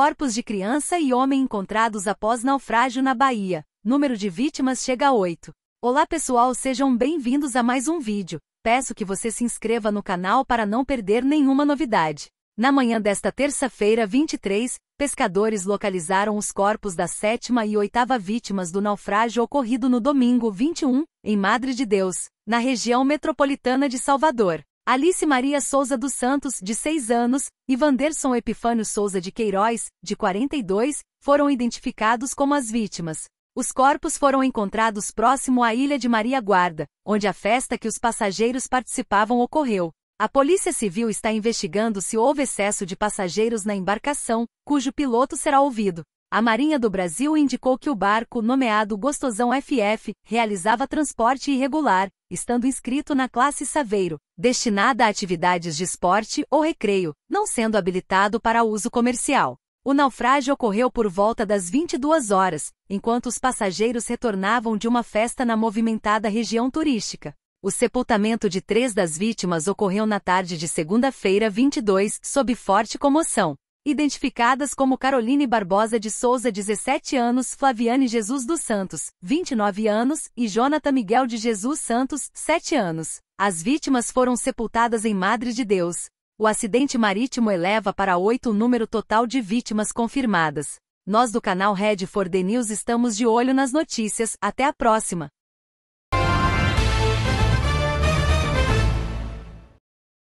corpos de criança e homem encontrados após naufrágio na Bahia. Número de vítimas chega a 8. Olá pessoal, sejam bem-vindos a mais um vídeo. Peço que você se inscreva no canal para não perder nenhuma novidade. Na manhã desta terça-feira, 23, pescadores localizaram os corpos da sétima e oitava vítimas do naufrágio ocorrido no domingo 21, em Madre de Deus, na região metropolitana de Salvador. Alice Maria Souza dos Santos, de 6 anos, e Vanderson Epifânio Souza de Queiroz, de 42, foram identificados como as vítimas. Os corpos foram encontrados próximo à ilha de Maria Guarda, onde a festa que os passageiros participavam ocorreu. A Polícia Civil está investigando se houve excesso de passageiros na embarcação, cujo piloto será ouvido. A Marinha do Brasil indicou que o barco nomeado Gostosão FF realizava transporte irregular, estando inscrito na classe Saveiro, destinada a atividades de esporte ou recreio, não sendo habilitado para uso comercial. O naufrágio ocorreu por volta das 22 horas, enquanto os passageiros retornavam de uma festa na movimentada região turística. O sepultamento de três das vítimas ocorreu na tarde de segunda-feira 22, sob forte comoção. Identificadas como Caroline Barbosa de Souza, 17 anos, Flaviane Jesus dos Santos, 29 anos, e Jonathan Miguel de Jesus Santos, 7 anos. As vítimas foram sepultadas em Madre de Deus. O acidente marítimo eleva para 8 o número total de vítimas confirmadas. Nós do canal Red for The News estamos de olho nas notícias. Até a próxima!